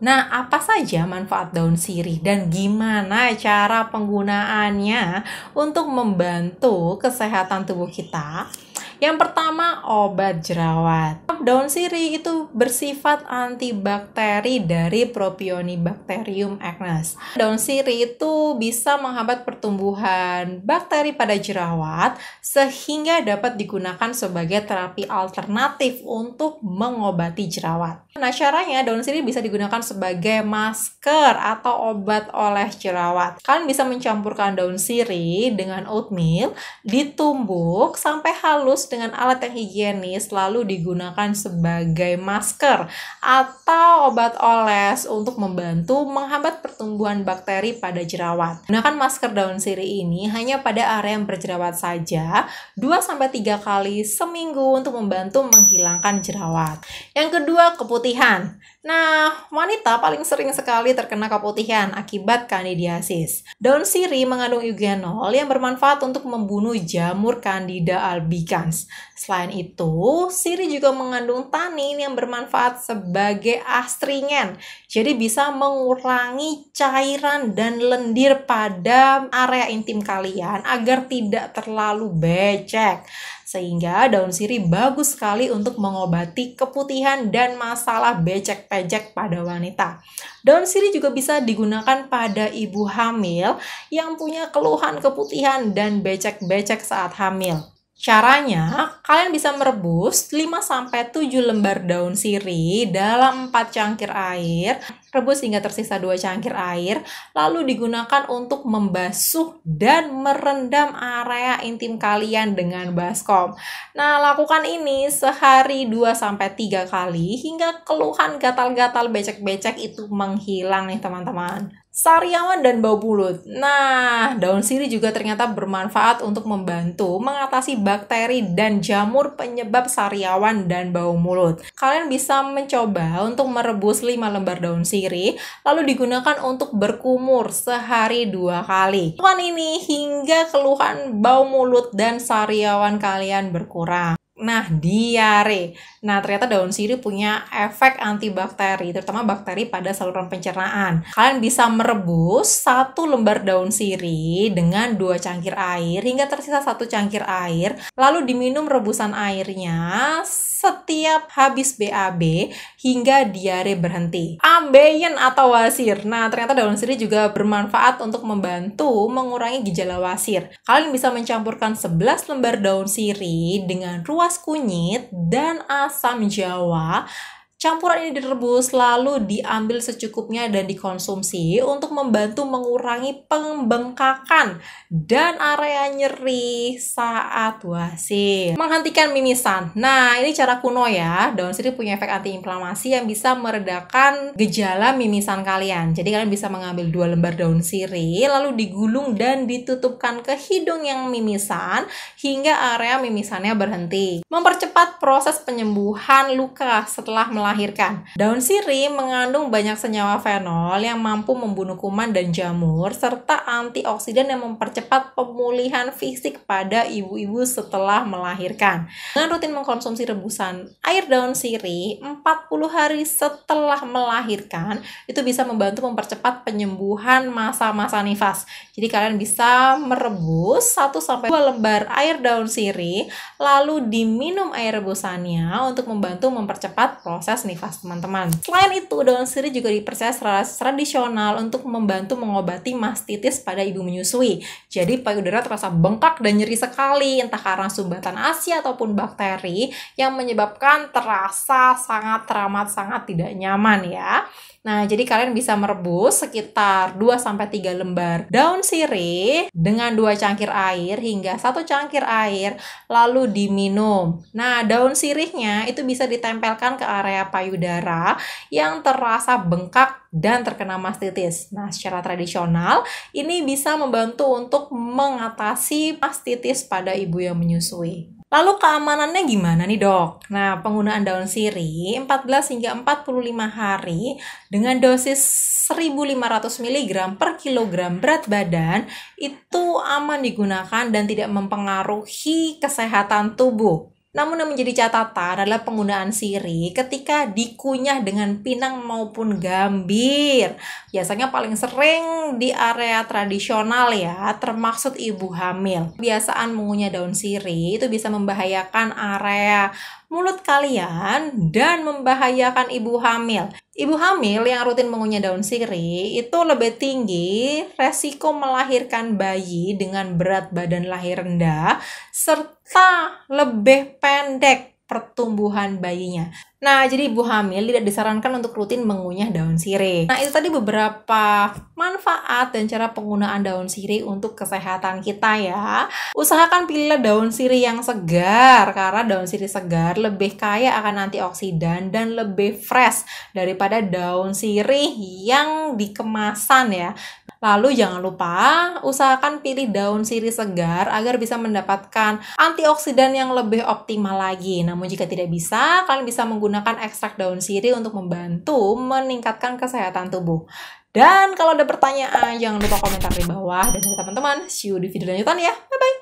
Nah, apa saja manfaat daun sirih dan gimana cara penggunaannya untuk membantu kesehatan tubuh kita? Yang pertama, obat jerawat. Daun sirih itu bersifat antibakteri dari Propionibacterium acnes. Daun sirih itu bisa menghambat pertumbuhan bakteri pada jerawat sehingga dapat digunakan sebagai terapi alternatif untuk mengobati jerawat. Nah, caranya daun sirih bisa digunakan sebagai masker atau obat oleh jerawat. Kalian bisa mencampurkan daun sirih dengan oatmeal, ditumbuk sampai halus dengan alat yang higienis lalu digunakan sebagai masker atau obat oles untuk membantu menghambat pertumbuhan bakteri pada jerawat. Gunakan masker daun sirih ini hanya pada area yang berjerawat saja 2-3 kali seminggu untuk membantu menghilangkan jerawat. Yang kedua, keputihan. Nah, wanita paling sering sekali terkena keputihan akibat kandidiasis. Daun sirih mengandung eugenol yang bermanfaat untuk membunuh jamur Candida albicans. Selain itu, sirih juga mengandung tanin yang bermanfaat sebagai astringen, jadi bisa mengurangi cairan dan lendir pada area intim kalian agar tidak terlalu becek. Sehingga daun sirih bagus sekali untuk mengobati keputihan dan masalah becek pecek pada wanita. Daun sirih juga bisa digunakan pada ibu hamil yang punya keluhan keputihan dan becek-becek saat hamil. Caranya, kalian bisa merebus 5-7 lembar daun sirih dalam 4 cangkir air. Rebus hingga tersisa 2 cangkir air, lalu digunakan untuk membasuh dan merendam area intim kalian dengan baskom. Nah, lakukan ini sehari 2-3 kali hingga keluhan gatal-gatal becek-becek itu menghilang nih teman-teman. Sariawan dan bau mulut. Nah, daun sirih juga ternyata bermanfaat untuk membantu mengatasi bakteri dan jamur penyebab sariawan dan bau mulut. Kalian bisa mencoba untuk merebus 5 lembar daun sirih, lalu digunakan untuk berkumur sehari dua kali. Lakukan ini hingga keluhan bau mulut dan sariawan kalian berkurang. Nah, diare. Nah, ternyata daun sirih punya efek antibakteri, terutama bakteri pada saluran pencernaan. Kalian bisa merebus satu lembar daun sirih dengan dua cangkir air hingga tersisa satu cangkir air, lalu diminum rebusan airnya setiap habis BAB hingga diare berhenti. Ambeien atau wasir. Nah, ternyata daun sirih juga bermanfaat untuk membantu mengurangi gejala wasir. Kalian bisa mencampurkan 11 lembar daun sirih dengan ruas kunyit dan asam jawa Campuran ini direbus lalu diambil secukupnya dan dikonsumsi untuk membantu mengurangi pembengkakan dan area nyeri saat wasir. Menghentikan mimisan. Nah, ini cara kuno ya. Daun sirih punya efek antiinflamasi yang bisa meredakan gejala mimisan kalian. Jadi kalian bisa mengambil dua lembar daun sirih lalu digulung dan ditutupkan ke hidung yang mimisan hingga area mimisannya berhenti. Mempercepat proses penyembuhan luka setelah melakukan melahirkan. Daun sirih mengandung banyak senyawa fenol yang mampu membunuh kuman dan jamur, serta antioksidan yang mempercepat pemulihan fisik pada ibu-ibu setelah melahirkan. Dengan rutin mengkonsumsi rebusan air daun sirih 40 hari setelah melahirkan, itu bisa membantu mempercepat penyembuhan masa-masa nifas. Jadi kalian bisa merebus 1 sampai 2 lembar air daun sirih lalu diminum air rebusannya untuk membantu mempercepat proses nih nifas teman-teman. Selain itu, daun sirih juga dipercaya secara tradisional untuk membantu mengobati mastitis pada ibu menyusui. Jadi payudara terasa bengkak dan nyeri sekali, entah karena sumbatan ASI ataupun bakteri yang menyebabkan terasa sangat teramat sangat tidak nyaman ya. Nah, jadi kalian bisa merebus sekitar 2-3 lembar daun sirih dengan dua cangkir air hingga satu cangkir air, lalu diminum. Nah, daun sirihnya itu bisa ditempelkan ke area payudara yang terasa bengkak dan terkena mastitis. Nah, secara tradisional ini bisa membantu untuk mengatasi mastitis pada ibu yang menyusui. Lalu keamanannya gimana nih dok? Nah penggunaan daun sirih 14 hingga 45 hari dengan dosis 1500 mg per kilogram berat badan itu aman digunakan dan tidak mempengaruhi kesehatan tubuh. Namun yang menjadi catatan adalah penggunaan siri ketika dikunyah dengan pinang maupun gambir. Biasanya paling sering di area tradisional ya, termaksud ibu hamil. Kebiasaan mengunyah daun siri itu bisa membahayakan area mulut kalian dan membahayakan ibu hamil. Ibu hamil yang rutin mengunyah daun sirih itu lebih tinggi resiko melahirkan bayi dengan berat badan lahir rendah serta lebih pendek pertumbuhan bayinya. Nah, jadi ibu hamil tidak disarankan untuk rutin mengunyah daun sirih. Nah, itu tadi beberapa manfaat dan cara penggunaan daun sirih untuk kesehatan kita ya. Usahakan pilihlah daun sirih yang segar karena daun sirih segar lebih kaya akan antioksidan dan lebih fresh daripada daun sirih yang dikemasan ya. Lalu jangan lupa usahakan pilih daun sirih segar agar bisa mendapatkan antioksidan yang lebih optimal lagi. Namun jika tidak bisa, kalian bisa menggunakan ekstrak daun sirih untuk membantu meningkatkan kesehatan tubuh. Dan kalau ada pertanyaan, jangan lupa komentar di bawah. Dan teman-teman, see you di video lanjutan ya. Bye-bye.